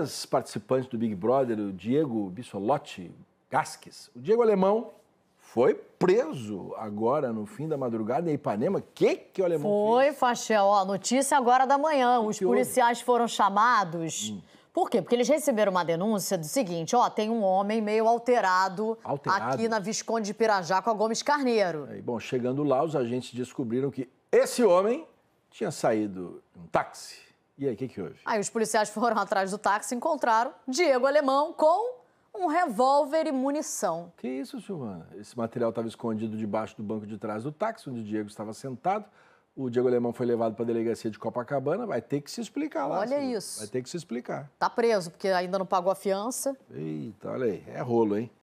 ex-participante do Big Brother, o Diego Bissolotti Gasques, o Diego Alemão foi preso agora no fim da madrugada em Ipanema. O que, que o alemão foi, fez? Foi, Fachel. Ó, notícia agora da manhã. Que Os que policiais houve? foram chamados. Hum. Por quê? Porque eles receberam uma denúncia do seguinte, ó, tem um homem meio alterado, alterado. aqui na Visconde de Pirajá com a Gomes Carneiro. bom, chegando lá, os agentes descobriram que esse homem tinha saído em um táxi e aí, o que, que houve? Aí os policiais foram atrás do táxi e encontraram Diego Alemão com um revólver e munição. Que isso, Silvana? Esse material estava escondido debaixo do banco de trás do táxi, onde o Diego estava sentado. O Diego Alemão foi levado para a delegacia de Copacabana, vai ter que se explicar lá. Olha isso. Vai ter que se explicar. Tá preso, porque ainda não pagou a fiança. Eita, olha aí. É rolo, hein?